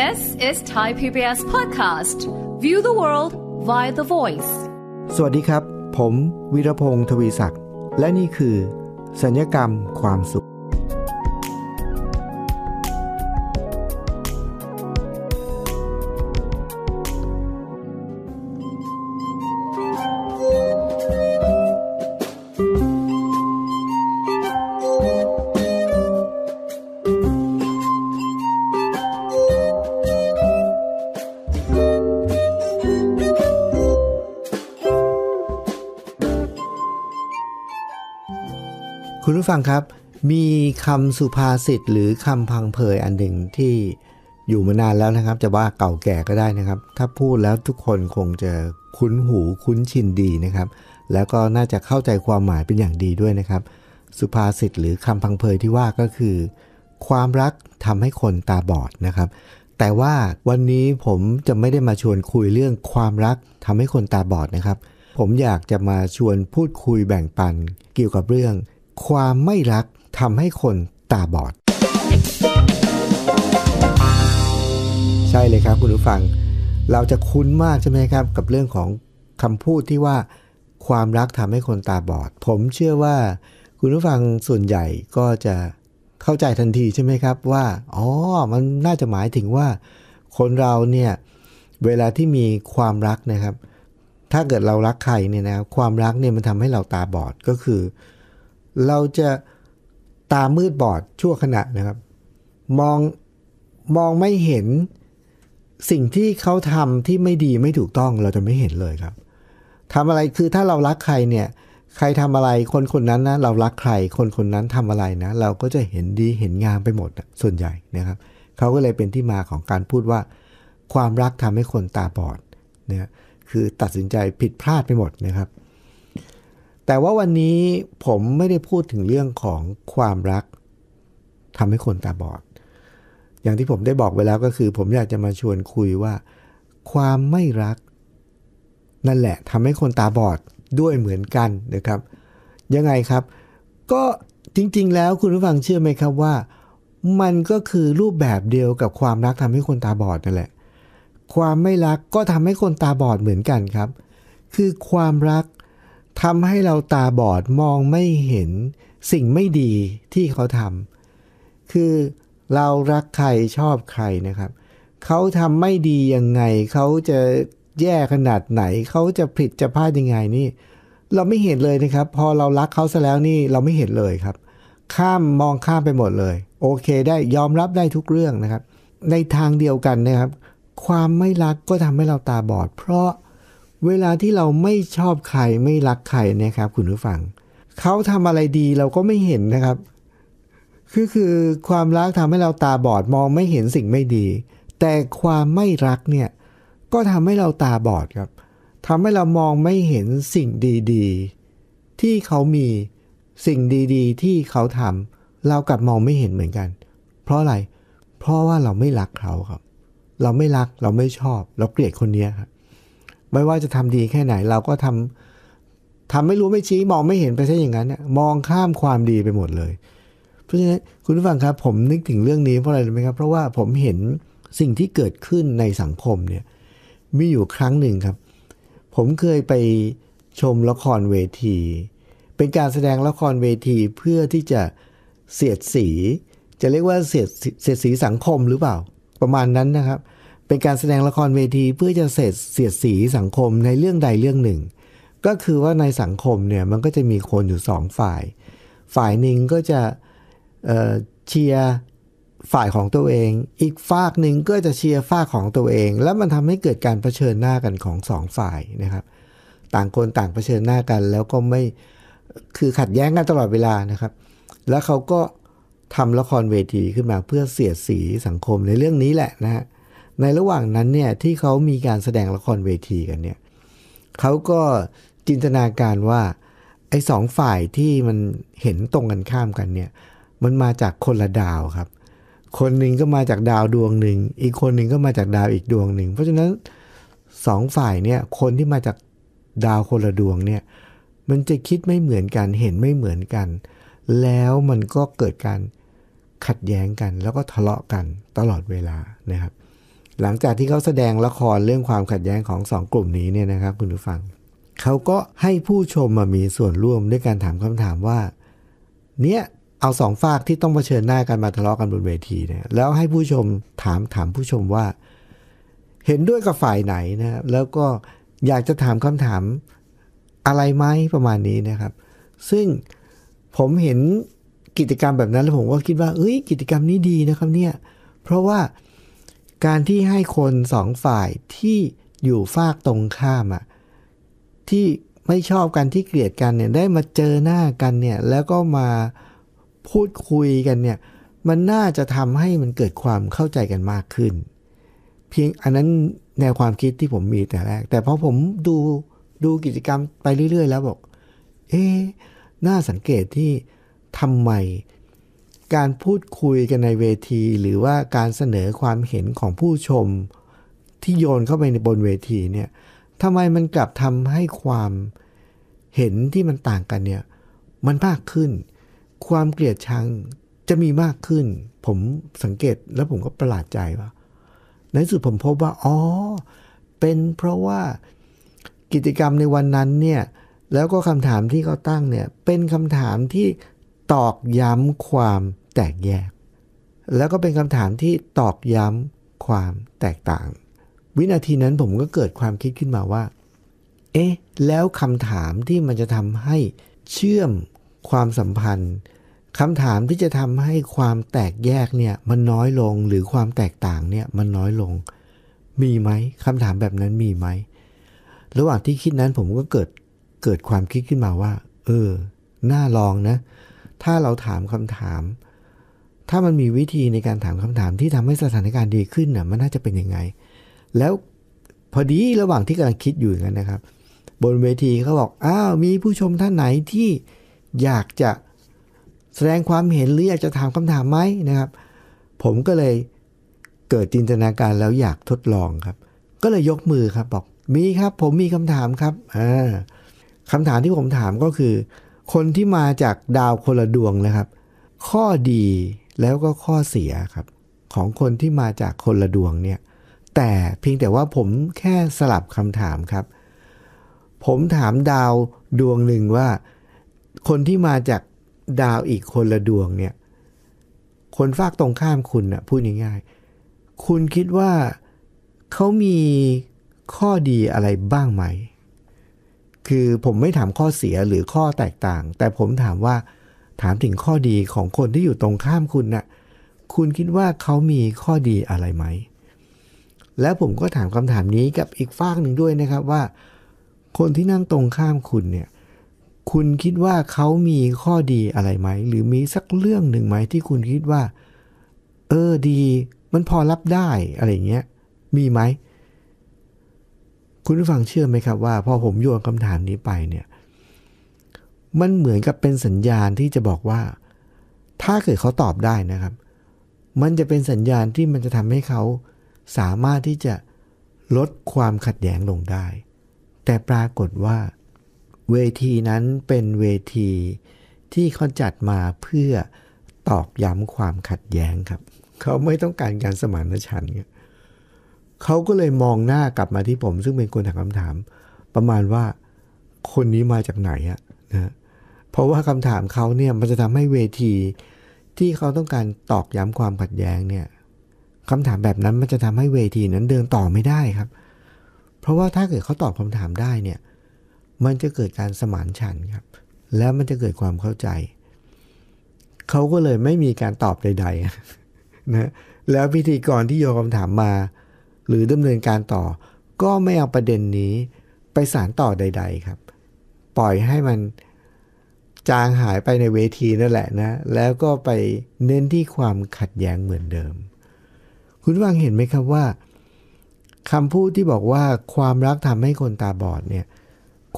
This is Thai PBS podcast. View the world via the voice. สวัสดีครับ ผมวิรพงศ์ทวีศักดิ์ และนี่คือ สัญญกรรมความสุขู้ฟังครับ มีคำสุภาษิตหรือคำพังเพย อันหนึ่งที่อยู่มานานแล้วนะครับ จะว่าเก่าแก่ก็ได้นะครับ ถ้าพูดแล้วทุกคนคงจะคุ้นหูคุ้นชินดีนะครับ แล้วก็น่าจะเข้าใจความหมายเป็นอย่างดีด้วยนะครับ สุภาษิตหรือคำพังเพยที่ว่าก็คือ ความรักทำให้คนตาบอดนะครับ แต่ว่าวันนี้ผมจะไม่ได้มาชวนคุยเรื่องความรักทำให้คนตาบอดนะครับ ผมอยากจะมาชวนพูดคุยแบ่งปันเกี่ยวกับเรื่องความไม่รักทำให้คนตาบอด ใช่เลยครับคุณผู้ฟัง เราจะคุ้นมากใช่ไหมครับ กับเรื่องของคำพูดที่ว่า ความรักทำให้คนตาบอด ผมเชื่อว่า คุณผู้ฟังส่วนใหญ่ก็จะเข้าใจทันทีใช่ไหมครับ ว่า อ๋อ มันน่าจะหมายถึงว่า คนเราเนี่ย เวลาที่มีความรักนะครับ ถ้าเกิดเรารักใครเนี่ยนะ ความรักเนี่ยมันทำให้เราตาบอดก็คือเราจะตามืดบอดชั่วขณะนะครับ มอง มองไม่เห็นสิ่งที่เขาทำที่ไม่ดีไม่ถูกต้องเราจะไม่เห็นเลยครับทำอะไรคือถ้าเรารักใครเนี่ย ใครทำอะไรคนคนนั้นนะเรารักใครคนคนนั้นทำอะไรนะ เราก็จะเห็นดีเห็นงามไปหมดส่วนใหญ่นะครับเขาก็เลยเป็นที่มาของการพูดว่า ความรักทำให้คนตาบอดเนี่ยคือตัดสินใจผิดพลาดไปหมดนะครับแต่ว่าวันนี้ผมไม่ได้พูดถึงเรื่องของความรักทำให้คนตาบอด อย่างที่ผมได้บอกไว้แล้วก็คือ ผมอยากจะมาชวนคุยว่า ความไม่รัก นั่นแหละทำให้คนตาบอด ด้วยเหมือนกันนะครับ ยังไงครับ ก็จริงๆแล้วคุณผู้ฟังเชื่อไหมครับว่า มันก็คือรูปแบบเดียวกับความรักทำให้คนตาบอดนั่นแหละ ความไม่รักก็ทำให้คนตาบอดเหมือนกันครับ คือความรักทำให้เราตาบอดมองไม่เห็นสิ่งไม่ดีที่เขาทำ คือเรารักใครชอบใครนะครับ เขาทำไม่ดียังไง เขาจะแย่ขนาดไหน เขาจะผิดจะพลาดยังไงนี่ เราไม่เห็นเลยนะครับ พอเรารักเขาซะแล้วนี่เราไม่เห็นเลยครับ ข้ามมองข้ามไปหมดเลย โอเค ได้ ยอมรับได้ทุกเรื่องนะครับ ในทางเดียวกันนะครับ ความไม่รักก็ทำให้เราตาบอดเพราะเวลาที่เราไม่ชอบใครไม่รักใครนะครับคุณผู้ฟังเขาทำอะไรดีเราก็ไม่เห็นนะครับ คือคือความรักทำให้เราตาบอด มองไม่เห็นสิ่งไม่ดี แต่ความไม่รักเนี่ยก็ทำให้เราตาบอดครับทำให้เรามองไม่เห็นสิ่งดี ๆ ที่เขามีสิ่งดี ๆ ที่เขาทำเรากลับมองไม่เห็นเหมือนกัน เพราะอะไรเพราะว่าเราไม่รักเขาครับ เราไม่รักเราไม่ชอบเราเกลียดคนนี้ครับไม่ว่าจะทำดีแค่ไหนเราก็ทำทำไม่รู้ไม่ชี้มองไม่เห็นไปใช่อย่างนั้นมองข้ามความดีไปหมดเลย เพราะฉะนั้นคุณผู้ฟังครับ ผมนึกถึงเรื่องนี้เพราะอะไรรู้ไหมครับ เพราะว่าผมเห็นสิ่งที่เกิดขึ้นในสังคมเนี่ย มีอยู่ครั้งหนึ่งครับ ผมเคยไปชมละครเวที เป็นการแสดงละครเวที เพื่อที่จะเสียดสี จะเรียกว่าเสียดสีสังคมหรือเปล่า ประมาณนั้นนะครับเป็นการแสดงละครเวทีเพื่อจะเสดเสียดสีสังคมในเรื่องใดเรื่องหนึ่ง ก็คือว่าในสังคมเนี่ยมันก็จะมีคนอยู่สองฝ่าย ฝ่ายหนึ่งก็จะเชียร์ฝ่ายของตัวเอง อีกฝากหนึ่งก็จะเชียร์ฝ่ายของตัวเอง แล้วมันทำให้เกิดการเผชิญหน้ากันของสองฝ่ายนะครับ ต่างคนต่างเผชิญหน้ากัน แล้วก็ไม่ คือขัดแย้งกันตลอดเวลานะครับ แล้วเขาก็ทำละครเวทีขึ้นมาเพื่อเสียดสีสังคมในเรื่องนี้แหละนะฮะในระหว่างนั้นเนี่ยที่เขามีการแสดงละครเวทีกันเนี่ยเขาก็จินตนาการว่าไอ้สองฝ่ายที่มันเห็นตรงกันข้ามกันเนี่ย มันมาจากคนละดาวครับ คนหนึ่งก็มาจากดาวดวงหนึ่ง อีกคนหนึ่งก็มาจากดาวอีกดวงหนึ่ง เพราะฉะนั้นสองฝ่ายเนี่ยคนที่มาจากดาวคนละดวงเนี่ย มันจะคิดไม่เหมือนกันเห็นไม่เหมือนกัน แล้วมันก็เกิดการขัดแย้งกันแล้วก็ทะเลาะกันตลอดเวลานะครับหลังจากที่เขาแสดงละครเรื่องความขัดแย้งของสองกลุ่มนี้เนี่ยนะครับ คุณผู้ฟัง เขาก็ให้ผู้ชมมามีส่วนร่วมด้วยการถามคำถามว่าเนี่ยเอาสองฝากที่ต้องเผชิญหน้ากันมาทะเลาะกันบนเวทีเนี่ยแล้วให้ผู้ชมถามถามผู้ชมว่า เห็นด้วยกับฝ่ายไหนนะแล้วก็อยากจะถามคำถามอะไรไหมประมาณนี้นะครับ ซึ่งผมเห็นกิจกรรมแบบนั้นแล้วผมก็คิดว่าเอ้ยกิจกรรมนี้ดีนะครับเนี่ยเพราะว่าการที่ให้คนสองฝ่ายที่อยู่ฝากตรงข้ามอะที่ไม่ชอบกันที่เกลียดกันเนี่ยได้มาเจอหน้ากันเนี่ยแล้วก็มาพูดคุยกันเนี่ยมันน่าจะทำให้มันเกิดความเข้าใจกันมากขึ้น เพียงอันนั้นแนวความคิดที่ผมมีแต่แรก แต่พอผมดู ดูกิจกรรมไปเรื่อยๆ แล้วบอกเอ๊น่าสังเกตที่ทำไมการพูดคุยกันในเวที หรือว่าการเสนอความเห็นของผู้ชมที่โยนเข้าไปในบนเวทีเนี่ยทำไมมันกลับทำให้ความเห็นที่มันต่างกันเนี่ย มันมากขึ้น ความเกลียดชังจะมีมากขึ้น ผมสังเกตแล้วผมก็ประหลาดใจว่าในสุดผมพบว่า อ๋อ เป็นเพราะว่ากิจกรรมในวันนั้นเนี่ย แล้วก็คำถามที่เขาตั้งเนี่ยเป็นคำถามที่ตอกย้ำความแตกแยก แล้วก็เป็นคำถามที่ตอกย้ำความแตกต่าง วินาทีนั้นผมก็เกิดความคิดขึ้นมาว่า เอ๊ะ แล้วคำถามที่มันจะทำให้เชื่อมความสัมพันธ์ คำถามที่จะทำให้ความแตกแยกเนี่ยมันน้อยลง หรือความแตกต่างเนี่ย มันน้อยลง มีไหม คำถามแบบนั้นมีไหมระหว่างที่คิดนั้นผมก็เกิดเกิดความคิดขึ้นมาว่า เออ น่าลองนะ ถ้าเราถามคำถามถ้ามันมีวิธีในการถามคำถามที่ทำให้สถานการณ์ดีขึ้นน่ะ มันน่าจะเป็นยังไง แล้วพอดีระหว่างที่กำลังคิดอยู่อย่างนั้นนะครับ บนเวทีเขาบอก อ้าว มีผู้ชมท่านไหนที่อยากจะแสดงความเห็นหรืออยากจะถามคำถามไหมนะครับ ผมก็เลยเกิดจินตนาการแล้วอยากทดลองครับ ก็เลยยกมือครับ บอก มีครับ ผมมีคำถามครับอ่าคำถามที่ผมถามก็คือ คนที่มาจากดาวคนละดวงนะครับ ข้อดีแล้วก็ข้อเสียครับ ของคนที่มาจากคนละดวงเนี่ย แต่ เพียงแต่ว่าผมแค่สลับคำถามครับ ผมถามดาวดวงหนึ่งว่า คนที่มาจากดาวอีกคนละดวงเนี่ย คนฝากตรงข้ามคุณนะพูดง่ายๆ คุณคิดว่าเขามีข้อดีอะไรบ้างไหม คือผมไม่ถามข้อเสียหรือข้อแตกต่าง แต่ผมถามว่าถามถึงข้อดีของคนที่อยู่ตรงข้ามคุณนะ่ะ คุณคิดว่าเขามีข้อดีอะไรไหม แล้วผมก็ถามคำถามนี้กับอีกฝากหนึ่งด้วยนะครับว่า คนที่นั่งตรงข้ามคุณเนี่ย คุณคิดว่าเขามีข้อดีอะไรไหม หรือมีสักเรื่องหนึ่งไหมที่คุณคิดว่า เออดีมันพอรับได้อะไรเงี้ย มีไหม คุณฟังเชื่อไหมครับว่า พอผมโยนคำถามนี้ไปเนี่ยมันเหมือนกับเป็นสัญญาณที่จะบอกว่า ถ้าเกิดเขาตอบได้นะครับ มันจะเป็นสัญญาณที่มันจะทำให้เขาสามารถที่จะลดความขัดแย้งลงได้ แต่ปรากฏว่า เวทีนั้นเป็นเวที ที่เขาจัดมาเพื่อตอกย้ำความขัดแย้งครับเขาไม่ต้องการการสมานฉันท์เขาก็เลยมองหน้ากลับมาที่ผม ซึ่งเป็นคนถามคำถาม ประมาณว่า คนนี้มาจากไหนอะนะเพราะว่าคำถามเขาเนี่ยมันจะทำให้เวทีที่เขาต้องการตอกย้ำความขัดแย้งเนี่ยคำถามแบบนั้นมันจะทำให้เวทีนั้นเดินต่อไม่ได้ครับ เพราะว่าถ้าเกิดเขาตอบคำถามได้เนี่ย มันจะเกิดการสมานฉันครับ แล้วมันจะเกิดความเข้าใจเขาก็เลยไม่มีการตอบใดๆนะแล้วพิธีกรที่โยนคำถามมา หรือดำเนินการต่อก็ไม่เอาประเด็นนี้ไปสารต่อใด ๆครับ ปล่อยให้มันจางหายไปในเวทีนั่นแหละนะแล้วก็ไปเน้นที่ความขัดแย้งเหมือนเดิมคุณวังเห็นไหมครับว่าคำพูดที่บอกว่าความรักทำให้คนตาบอดเนี่ย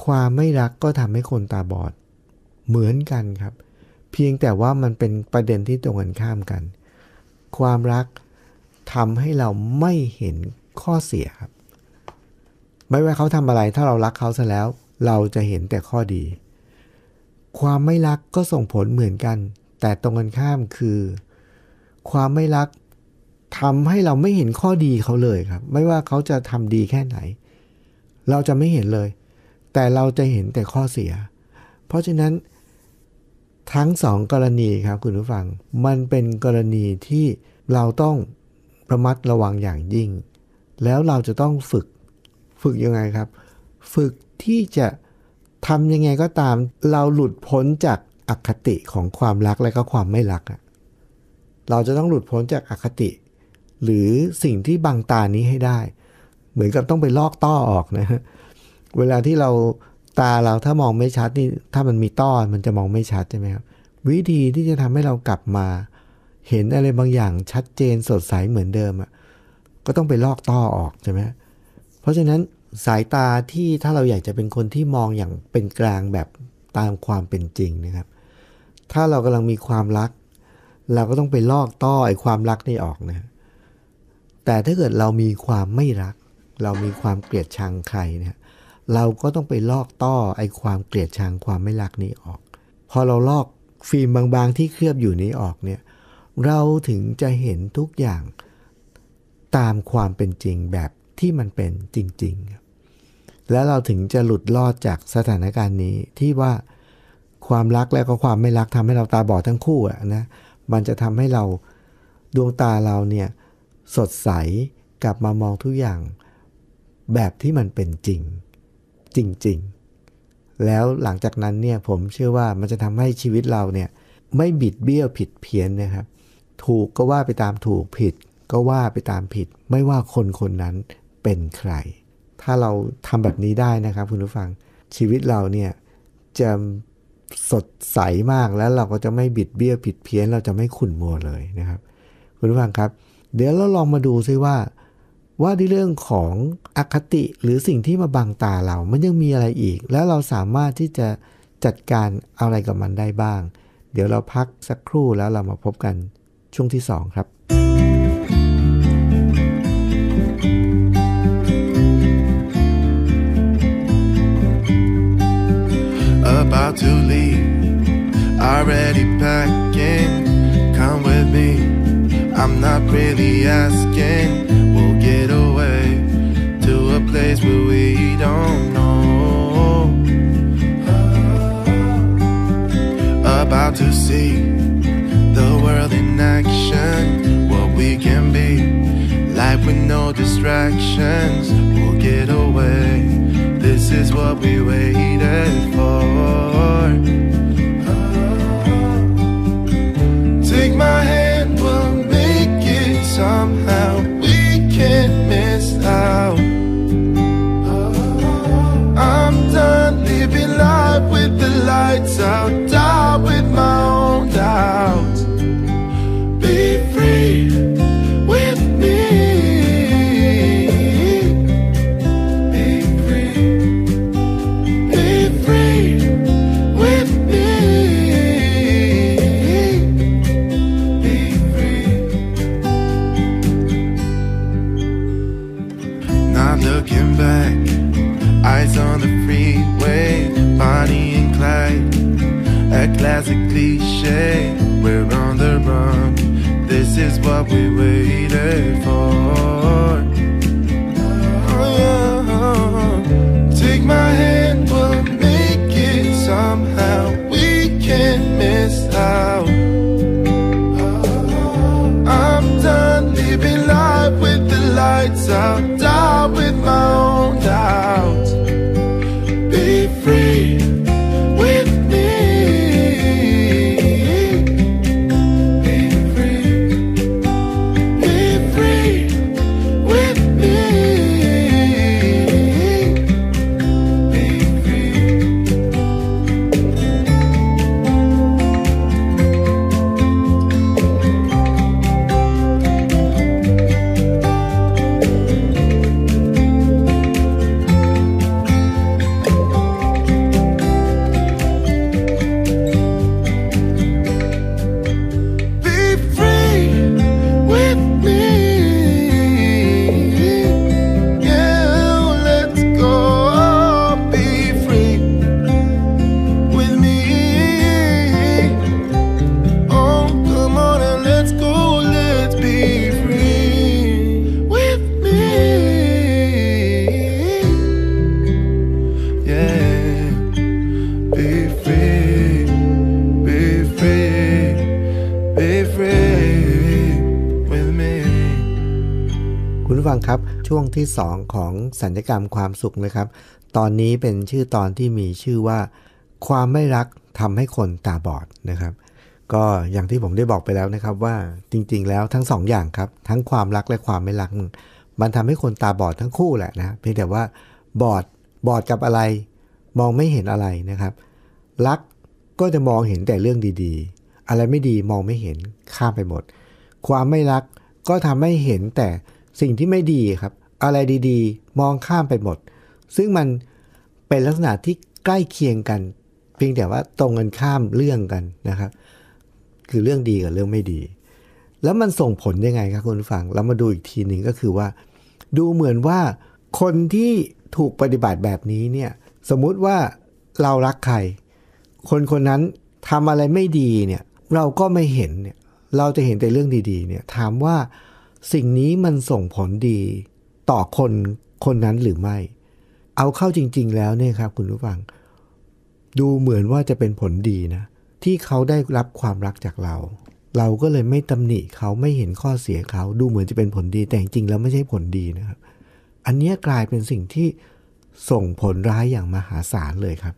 ความไม่รักก็ทำให้คนตาบอดเหมือนกันครับ เพียงแต่ว่ามันเป็นประเด็นที่ตรงกันข้ามกัน ความรักทำให้เราไม่เห็นข้อเสียครับ ไม่ว่าเขาทำอะไรถ้าเรารักเขาซะแล้ว เราจะเห็นแต่ข้อดีความไม่รักก็ส่งผลเหมือนกัน แต่ตรงกันข้ามคือ ความไม่รักทำให้เราไม่เห็นข้อดีเขาเลยครับ ไม่ว่าเขาจะทำดีแค่ไหน เราจะไม่เห็นเลย แต่เราจะเห็นแต่ข้อเสีย เพราะฉะนั้น ทั้งสองกรณีครับคุณผู้ฟัง มันเป็นกรณีที่เราต้องระมัดระวังอย่างยิ่ง แล้วเราจะต้องฝึกฝึกยังไงครับ ฝึกที่จะทำยังไงก็ตามเราหลุดพ้นจากอคติของความรักและก็ความไม่รัก เราจะต้องหลุดพ้นจากอคติ หรือสิ่งที่บังตานี้ให้ได้ เหมือนกับต้องไปลอกต้อออกนะเวลาที่เราตาเราถ้ามองไม่ชัดนี่ถ้ามันมีต้อมันจะมองไม่ชัดใช่ไหมครับวิธีที่จะทำให้เรากลับมาเห็นอะไรบางอย่างชัดเจนสดใสเหมือนเดิมอ่ะก็ต้องไปลอกต้อออกใช่ไหมเพราะฉะนั้นสายตาที่ถ้าเราอยากจะเป็นคนที่มองอย่างเป็นกลางแบบตามความเป็นจริงนะครับ ถ้าเรากำลังมีความรัก เราก็ต้องไปลอกต้อไอ้ความรักนี่ออกนะ แต่ถ้าเกิดเรามีความไม่รัก เรามีความเกลียดชังใครเนี่ย เราก็ต้องไปลอกต้อไอ้ความเกลียดชังความไม่รักนี่ออก พอเราลอกฟิล์มบาง ๆ ที่เคลือบอยู่นี้ออกเนี่ย เราถึงจะเห็นทุกอย่างตามความเป็นจริงแบบที่มันเป็นจริงๆครับแล้วเราถึงจะหลุดรอดจากสถานการณ์นี้ที่ว่าความรักแล้วก็ความไม่รักทำให้เราตาบอดทั้งคู่อะนะมันจะทำให้เราดวงตาเราเนี่ย สดใสกลับมามองทุกอย่าง แบบที่มันเป็นจริง จริงๆ แล้วหลังจากนั้นเนี่ยผมเชื่อว่ามันจะทำให้ชีวิตเราเนี่ยไม่บิดเบี้ยวผิดเพี้ยนนะครับ ถูกก็ว่าไปตามถูกผิดก็ว่าไปตามผิด ไม่ว่าคนคนนั้นเป็นใครถ้าเราทำแบบนี้ได้นะครับ คุณผู้ฟังชีวิตเราเนี่ยจะสดใสมากแล้วเราก็จะไม่บิดเบี้ยวผิดเพี้ยน เราจะไม่ขุ่นมัวเลยนะครับ คุณผู้ฟังครับ เดี๋ยวเราลองมาดูซิว่าว่าในเรื่องของอคติหรือสิ่งที่มาบังตาเรา มันยังมีอะไรอีก แล้วเราสามารถที่จะจัดการอะไรกับมันได้บ้าง เดี๋ยวเราพักสักครู่แล้วเรามาพบกันช่วงที่2ครับ about to leave. Already packing, come with me. I'm not really asking, we'll get away to a place where we don't know. About to see the world in action, what we can be. Life with no distractions, we'll get away this is what we waited for. Oh. Take my hand. is what we waited for ที่สองของสัญญกรรมความสุขนะครับ ตอนนี้เป็นชื่อตอนที่มีชื่อว่า ความไม่รักทำให้คนตาบอดนะครับ ก็อย่างที่ผมได้บอกไปแล้วนะครับว่าจริงๆ แล้วทั้งสองอย่างครับ ทั้งความรักและความไม่รัก มันทำให้คนตาบอดทั้งคู่แหละนะเพียงแต่ว่าบอดบอดกับอะไร มองไม่เห็นอะไรนะครับ รักก็จะมองเห็นแต่เรื่องดี ๆ อะไรไม่ดีมองไม่เห็นข้ามไปหมดความไม่รักก็ทำให้เห็นแต่สิ่งที่ไม่ดีครับอะไรดีๆ มองข้ามไปหมด ซึ่งมันเป็นลักษณะที่ใกล้เคียงกัน เพียงแต่ว่าตรงกันข้ามเรื่องกันนะครับ คือเรื่องดีกับเรื่องไม่ดี แล้วมันส่งผลยังไงครับคุณฟังเรามาดูอีกทีหนึ่งก็คือว่า ดูเหมือนว่าคนที่ถูกปฏิบัติแบบนี้เนี่ย สมมุติว่าเรารักใคร คนคนนั้นทำอะไรไม่ดีเนี่ย เราก็ไม่เห็นเนี่ย เราจะเห็นแต่เรื่องดีๆ เนี่ย ถามว่าสิ่งนี้มันส่งผลดีต่อคนคนนั้นหรือไม่ เอาเข้าจริงๆ แล้วเนี่ยครับ คุณผู้ฟัง ดูเหมือนว่าจะเป็นผลดีนะ ที่เขาได้รับความรักจากเรา เราก็เลยไม่ตำหนิเขาไม่เห็นข้อเสียเขา ดูเหมือนจะเป็นผลดีแต่จริงๆแล้วไม่ใช่ผลดีนะครับ อันนี้กลายเป็นสิ่งที่ส่งผลร้ายอย่างมหาศาลเลยครับ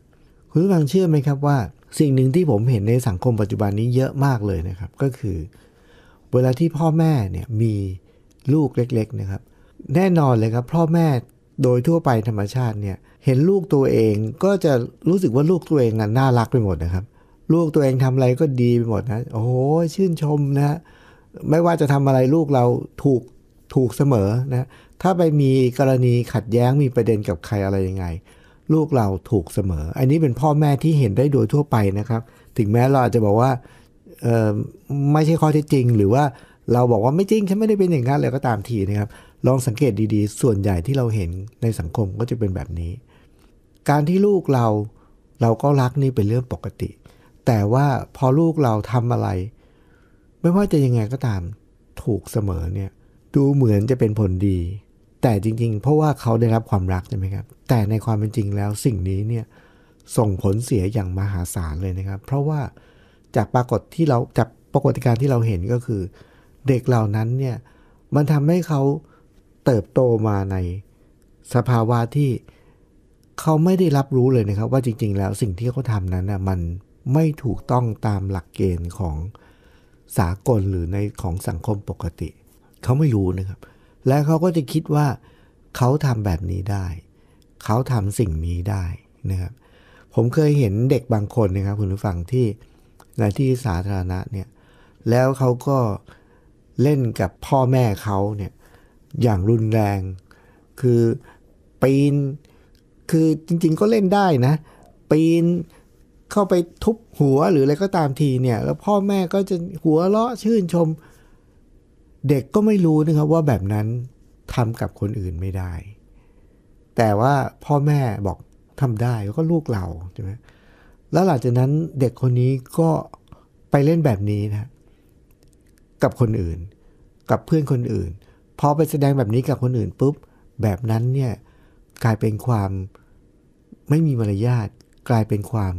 คุณผู้ฟังเชื่อไหมครับว่า สิ่งหนึ่งที่ผมเห็นในสังคมปัจจุบันนี้เยอะมากเลยนะครับ ก็คือ เวลาที่พ่อแม่เนี่ยมีลูกเล็ก ๆนะครับเแน่นอนเลยครับ พ่อแม่โดยทั่วไปธรรมชาติเนี่ยเห็นลูกตัวเองก็จะรู้สึกว่าลูกตัวเองน่ารักไปหมดนะครับ ลูกตัวเองทำอะไรก็ดีไปหมดนะ โอ้โหชื่นชมนะ ไม่ว่าจะทำอะไรลูกเราถูกถูกเสมอนะถ้าไปมีกรณีขัดแย้งมีประเด็นกับใครอะไรยังไง ลูกเราถูกเสมอ อันนี้เป็นพ่อแม่ที่เห็นได้โดยทั่วไปนะครับ ถึงแม้เราอาจจะบอกว่าไม่ใช่ข้อเท็จจริง หรือว่าเราบอกว่าไม่จริงฉันไม่ได้เป็นอย่างนั้นเลยก็ตามทีนะครับลองสังเกตดีๆ ส่วนใหญ่ที่เราเห็นในสังคมก็จะเป็นแบบนี้ การที่ลูกเราเราก็รักนี่เป็นเรื่องปกติ แต่ว่าพอลูกเราทำอะไร ไม่ว่าจะยังไงก็ตามถูกเสมอเนี่ยดูเหมือนจะเป็นผลดี แต่จริงๆ เพราะว่าเขาได้รับความรักใช่ไหมครับ แต่ในความเป็นจริงแล้วสิ่งนี้เนี่ยส่งผลเสียอย่างมหาศาลเลยนะครับ เพราะว่าจากปรากฏที่เราจากปรากฏการณ์ที่เราเห็นก็คือ เด็กเหล่านั้นเนี่ยมันทำให้เขาเติบโตมาในสภาวะที่เขาไม่ได้รับรู้เลยนะครับ ว่าจริง ๆ แล้วสิ่งที่เขาทำนั้นนะมันไม่ถูกต้องตามหลักเกณฑ์ของสากลหรือในของสังคมปกติ เขาไม่รู้นะครับ และเขาก็จะคิดว่าเขาทำแบบนี้ได้ เขาทำสิ่งนี้ได้นะครับผมเคยเห็นเด็กบางคนนะครับคุณผู้ฟังที่ในที่สาธารณะเนี่ยแล้วเขาก็เล่นกับพ่อแม่เขาเนี่ยอย่างรุนแรง คือปีน คือจริง ๆ ก็เล่นได้นะ ปีนเข้าไปทุบหัวหรืออะไรก็ตามทีเนี่ย แล้วพ่อแม่ก็จะหัวเราะชื่นชม เด็กก็ไม่รู้นะครับว่าแบบนั้นทำกับคนอื่นไม่ได้ แต่ว่าพ่อแม่บอกทำได้แล้วก็ลูกเราใช่ไหมแล้วหลังจากนั้นเด็กคนนี้ก็ไปเล่นแบบนี้นะ กับคนอื่น กับเพื่อนคนอื่นพอไปแสดงแบบนี้กับคนอื่นปุ๊บ แบบนั้นเนี่ย กลายเป็นความไม่มีมารยาทกลายเป็นความ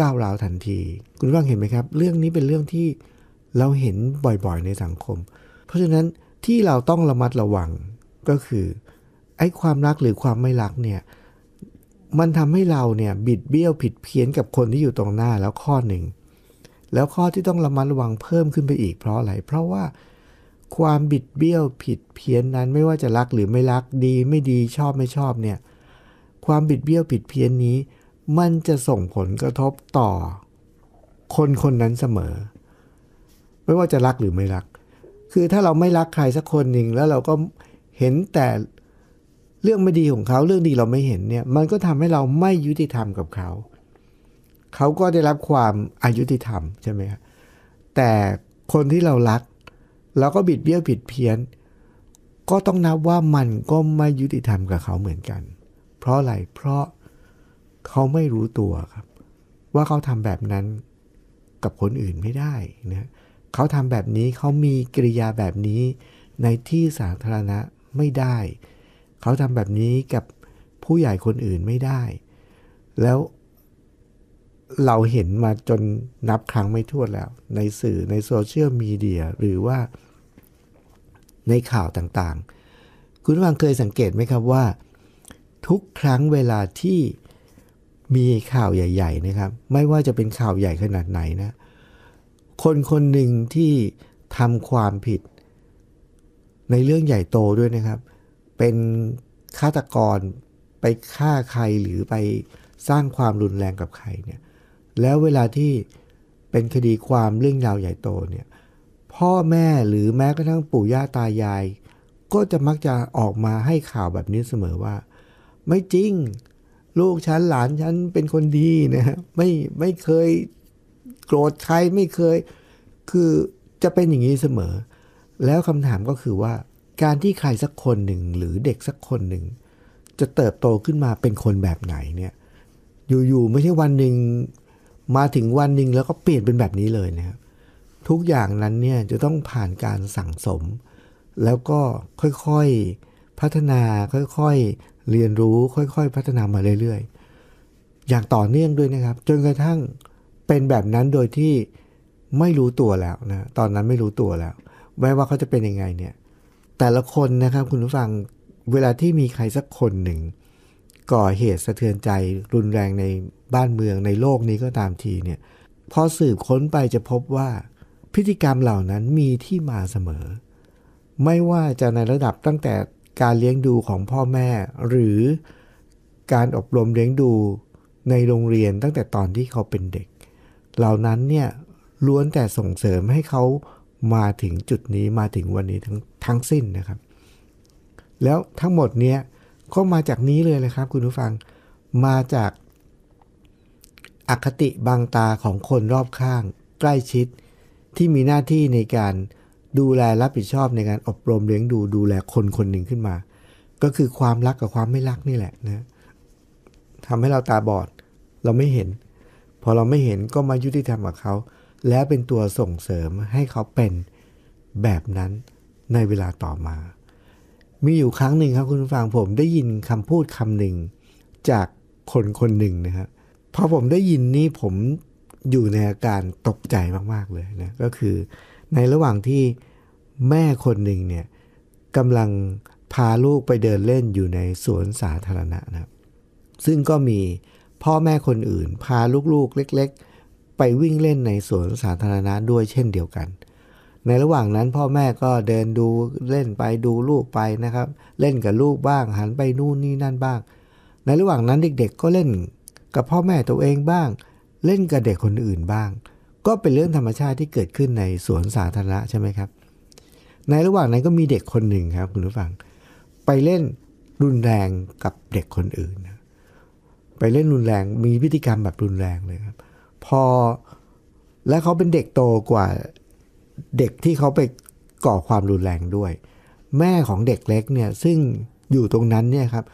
ก้าวร้าวทันที คุณว่างเห็นไหมครับ เรื่องนี้เป็นเรื่องที่เราเห็นบ่อยๆในสังคม เพราะฉะนั้นที่เราต้องระมัดระวังก็คือ ไอ้ความรักหรือความไม่รักเนี่ยมันทำให้เราเนี่ยบิดเบี้ยวผิดเพี้ยนกับคนที่อยู่ตรงหน้าแล้วข้อหนึ่งแล้วข้อที่ต้องระมัดระวังเพิ่มขึ้นไปอีกเพราะอะไรเพราะว่าความบิดเบี้ยวผิดเพี้ยนนั้น ไม่ว่าจะรักหรือไม่รักดีไม่ดีชอบไม่ชอบเนี่ยความบิดเบี้ยวผิดเพี้ยนนี้ มันจะส่งผลกระทบต่อคนคนนั้นเสมอ ไม่ว่าจะรักหรือไม่รัก คือถ้าเราไม่รักใครสักคนหนึ่งแล้วเราก็เห็นแต่เรื่องไม่ดีของเขาเรื่องดีเราไม่เห็นเนี่ย มันก็ทำให้เราไม่ยุติธรรมกับเขา เขาก็ได้รับความอายุติธรรมใช่ไหมครัแต่คนที่เรารักแล้วก็บิดเบี้ยวผิดเพี้ยน ก็ต้องนับว่ามันก็ไม่ยุติธรรมกับเขาเหมือนกัน เพราะอะไร เพราะเขาไม่รู้ตัวครับ ว่าเขาทำแบบนั้นกับคนอื่นไม่ได้นะเขาทำแบบนี้เขามีกิริยาแบบนี้ในที่สาธารณะไม่ได้ เขาทำแบบนี้กับผู้ใหญ่คนอื่นไม่ได้ แล้วเราเห็นมาจนนับครั้งไม่ถ้วนแล้ว ในสื่อในโซเชียลมีเดียหรือว่าในข่าวต่างๆ คุณวังเคยสังเกตไหมครับว่า ทุกครั้งเวลาที่มีข่าวใหญ่ๆนะครับ ไม่ว่าจะเป็นข่าวใหญ่ขนาดไหนนะคนคนหนึ่งที่ทำความผิดในเรื่องใหญ่โตด้วยนะครับ เป็นฆาตกรไปฆ่าใครหรือไปสร้างความรุนแรงกับใครเนี่ยแล้วเวลาที่เป็นคดีความเรื่องราวใหญ่โตเนี่ยพ่อแม่หรือแม้กระทั่งปู่ย่าตายาย ก็จะมักจะออกมาให้ข่าวแบบนี้เสมอว่า ไม่จริงลูกฉันหลานฉันเป็นคนดีนะฮะไม่ไม่เคยโกรธใครไม่เคย คือจะเป็นอย่างนี้เสมอ แล้วคำถามก็คือว่า การที่ใครสักคนหนึ่งหรือเด็กสักคนหนึ่งจะเติบโตขึ้นมาเป็นคนแบบไหนเนี่ยอยู่ ๆ ไม่ใช่วันหนึ่งมาถึงวันหนึ่งแล้วก็เปลี่ยนเป็นแบบนี้เลยนะครับทุกอย่างนั้นเนี่ยจะต้องผ่านการสั่งสม แล้วก็ค่อยๆพัฒนาค่อยๆเรียนรู้ค่อยๆ พัฒนามาเรื่อย ๆ อย่างต่อเนื่องด้วยนะครับ จนกระทั่งเป็นแบบนั้นโดยที่ไม่รู้ตัวแล้วนะตอนนั้นไม่รู้ตัวแล้วไม่ว่าเขาจะเป็นยังไงเนี่ยแต่ละคนนะครับคุณผู้ฟังเวลาที่มีใครสักคนหนึ่ง ก่อเหตุสะเทือนใจรุนแรงในบ้านเมืองในโลกนี้ก็ตามทีเนี่ยพอสืบค้นไปจะพบว่าพฤติกรรมเหล่านั้นมีที่มาเสมอ ไม่ว่าจะในระดับตั้งแต่การเลี้ยงดูของพ่อแม่ หรือการอบรมเลี้ยงดูในโรงเรียนตั้งแต่ตอนที่เขาเป็นเด็ก เหล่านั้นเนี่ยล้วนแต่ส่งเสริมให้เขามาถึงจุดนี้มาถึงวันนี้ทั้งทั้งสิ้นนะครับ แล้วทั้งหมดเนี้ยก็มาจากนี้เลยนะครับคุณผู้ฟัง มาจากอคติบางตาของคนรอบข้างใกล้ชิดที่มีหน้าที่ในการดูแลรับผิดชอบในการอบรมเลี้ยงดูดูแลคนคนหนึ่งขึ้นมา ก็คือความรักกับความไม่รักนี่แหละนะทำให้เราตาบอด เราไม่เห็น พอเราไม่เห็นก็มายุติธรรมกับเขาแล้วเป็นตัวส่งเสริมให้เขาเป็นแบบนั้นในเวลาต่อมา มีอยู่ครั้งหนึ่งครับคุณฟังผมได้ยินคำพูดคำหนึ่งจากคนคนหนึ่งนะครับพอผมได้ยินนี่ผมอยู่ในอาการตกใจมากๆเลยนะ ก็คือในระหว่างที่แม่คนหนึ่งเนี่ยกำลังพาลูกไปเดินเล่นอยู่ในสวนสาธารณะนะซึ่งก็มีพ่อแม่คนอื่น พาลูกๆเล็กๆ ไปวิ่งเล่นในสวนสาธารณะด้วยเช่นเดียวกัน ในระหว่างนั้นพ่อแม่ก็เดินดูเล่นไปดูลูกไปนะครับ เล่นกับลูกบ้างหันไปนู่นนี่นั่นบ้าง ในระหว่างนั้นเด็กๆ ก็เล่นกับพ่อแม่ตัวเองบ้างเล่นกับเด็กคนอื่นบ้าง ก็เป็นเรื่องธรรมชาติที่เกิดขึ้นในสวนสาธารณะใช่ไหมครับ ในระหว่างนั้นก็มีเด็กคนหนึ่งครับคุณผู้ฟัง ไปเล่นรุนแรงกับเด็กคนอื่นไปเล่นรุนแรงมีพฤติกรรมแบบรุนแรงเลยครับพอและเขาเป็นเด็กโตกว่าเด็กที่เขาไปก่อความรุนแรงด้วย แม่ของเด็กเล็กเนี่ยซึ่งอยู่ตรงนั้นเนี่ยครับ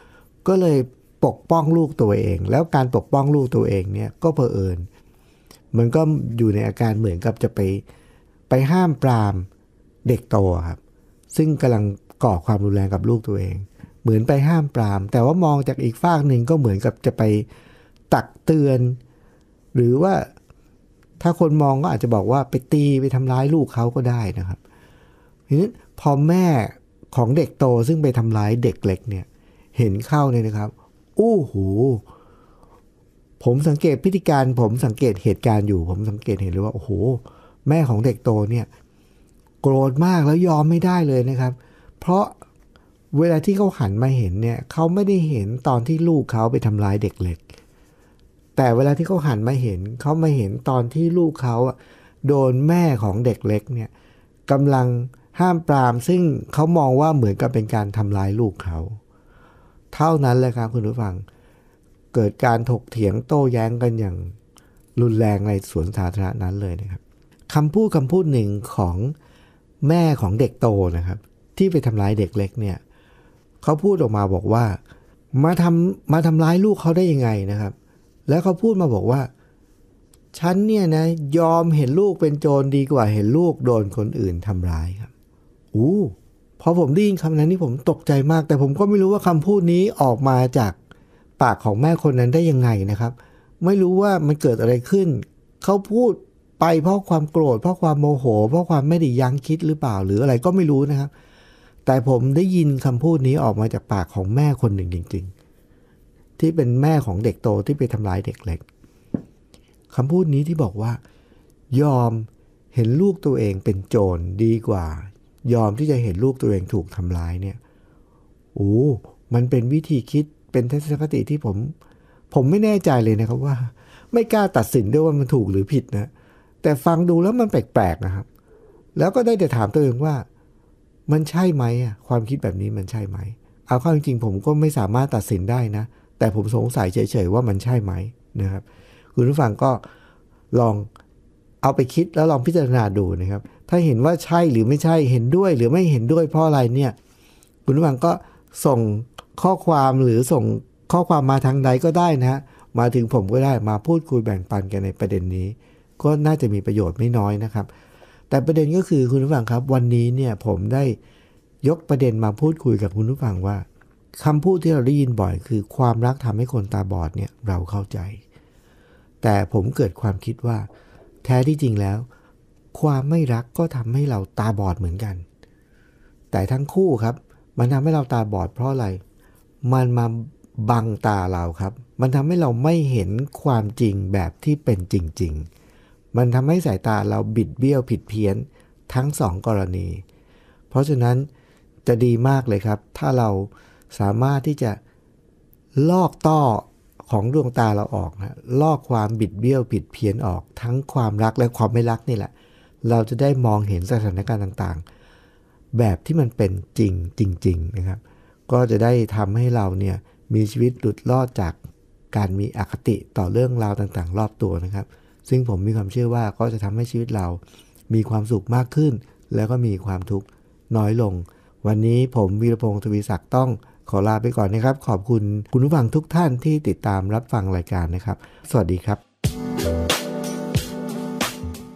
ก็เลยปกป้องลูกตัวเอง แล้วการปกป้องลูกตัวเองเนี่ยก็เพอเอิญมันก็อยู่ในอาการเหมือนกับจะไปไปห้ามปรามเด็กโตครับซึ่งกำลังก่อความรุนแรงกับลูกตัวเอง เหมือนไปห้ามปราม แต่ว่ามองจากอีกฝากหนึ่งก็เหมือนกับจะไปตักเตือน หรือว่าถ้าคนมองก็อาจจะบอกว่าไปตีไปทำร้ายลูกเขาก็ได้นะครับทีนี้พอแม่ของเด็กโตซึ่งไปทำร้ายเด็กเล็กเนี่ยเห็นเข้าเนี่ยนะครับโอ้โห ผมสังเกตพฤติการผมสังเกตเหตุการณ์อยู่ ผมสังเกตเห็นเลยว่า โอ้โหแม่ของเด็กโตเนี่ยโกรธมากแล้วยอมไม่ได้เลยนะครับ เพราะเวลาที่เขาหันมาเห็นเนี่ยเขาไม่ได้เห็นตอนที่ลูกเขาไปทำร้ายเด็กเล็ก แต่เวลาที่เขาหันมาเห็น เขามาเห็นตอนที่ลูกเขาโดนแม่ของเด็กเล็กเนี่ยกำลังห้ามปรามซึ่งเขามองว่าเหมือนกับเป็นการทำร้ายลูกเขาเท่านั้นเลยครับคุณผู้ฟังเกิดการถกเถียงโต้แย้งกันอย่างรุนแรงในสวนสาธารณะนั้นเลยนะครับคำพูดคำพูดหนึ่งของแม่ของเด็กโตนะครับ ที่ไปทำร้ายเด็กเล็กเนี่ยเขาพูดออกมาบอกว่ามาทำมาทำร้ายลูกเขาได้ยังไงนะครับ แล้วเขาพูดมาบอกว่า ฉันเนี่ยนะ ยอมเห็นลูกเป็นโจรดีกว่าเห็นลูกโดนคนอื่นทำร้ายครับอู้พอผมได้ยินคำนั้นนี่ผมตกใจมาก แต่ผมก็ไม่รู้ว่าคำพูดนี้ออกมาจากปากของแม่คนนั้นได้ยังไงนะครับ ไม่รู้ว่ามันเกิดอะไรขึ้น เขาพูดไปเพราะความโกรธเพราะความโมโห เพราะความไม่ได้ยั้งคิดหรือเปล่าหรืออะไรก็ไม่รู้นะครับ แต่ผมได้ยินคำพูดนี้ออกมาจากปากของแม่คนหนึ่งจริง ๆ ที่เป็นแม่ของเด็กโตที่ไปทำร้ายเด็กเล็กคำพูดนี้ที่บอกว่ายอมเห็นลูกตัวเองเป็นโจรดีกว่ายอมที่จะเห็นลูกตัวเองถูกทำร้ายเนี่ย โอ้ มันเป็นวิธีคิด เป็นทัศนคติที่ผม ผมไม่แน่ใจเลยนะครับว่า ไม่กล้าตัดสินด้วยว่ามันถูกหรือผิดนะ แต่ฟังดูแล้วมันแปลก ๆ นะครับ แล้วก็ได้แต่ถามตัวเองว่า มันใช่ไหมอ่ะ ความคิดแบบนี้มันใช่ไหม เอาเข้าจริง ๆ ผมก็ไม่สามารถตัดสินได้นะ แต่ผมสงสัยเฉยๆว่ามันใช่ไหมนะครับ คุณผู้ฟังก็ลองเอาไปคิด แล้วลองพิจารณาดูนะครับถ้าเห็นว่าใช่หรือไม่ใช่เห็นด้วยหรือไม่เห็นด้วยเพราะอะไรเนี่ย คุณผู้ฟังก็ส่งข้อความหรือส่งข้อความมาทางใดก็ได้นะฮะมาถึงผมก็ได้มาพูดคุยแบ่งปันกันในประเด็นนี้ ก็น่าจะมีประโยชน์ไม่น้อยนะครับ แต่ประเด็นก็คือคุณผู้ฟังครับวันนี้เนี่ยผมได้ยกประเด็นมาพูดคุยกับคุณผู้ฟังว่า คำพูดที่เราได้ยินบ่อย คือ ความรักทำให้คนตาบอดเนี่ยเราเข้าใจ แต่ผมเกิดความคิดว่าแท้ที่จริงแล้วความไม่รักก็ทำให้เราตาบอดเหมือนกัน แต่ทั้งคู่ครับ มันทำให้เราตาบอดเพราะอะไร มันมาบังตาเราครับ มันทำให้เราไม่เห็นความจริงแบบที่เป็นจริงๆ มันทำให้สายตาเราบิดเบี้ยวผิดเพี้ยนทั้งสองกรณี เพราะฉะนั้นจะดีมากเลยครับ ถ้าเราสามารถที่จะลอกต้อของดวงตาเราออกนะลอกความบิดเบี้ยวผิดเพี้ยนออก ทั้งความรักและความไม่รักนี่แหละเราจะได้มองเห็นสถานการณ์ต่าง ๆ แบบที่มันเป็นจริงจริงๆนะครับ ก็จะได้ทำให้เราเนี่ยมีชีวิตหลุดรอดจากการมีอคติต่อเรื่องราวต่างๆ รอบตัวนะครับ ซึ่งผมมีความเชื่อว่าก็จะทำให้ชีวิตเรามีความสุขมากขึ้น แล้วก็มีความทุกข์น้อยลง วันนี้ผมวีรพงศ์ทวีศักดิ์ต้องขอลาไปก่อนนะครับ ขอบคุณคุณผู้ฟังทุกท่านที่ติดตามรับฟังรายการนะครับ สวัสดีครับ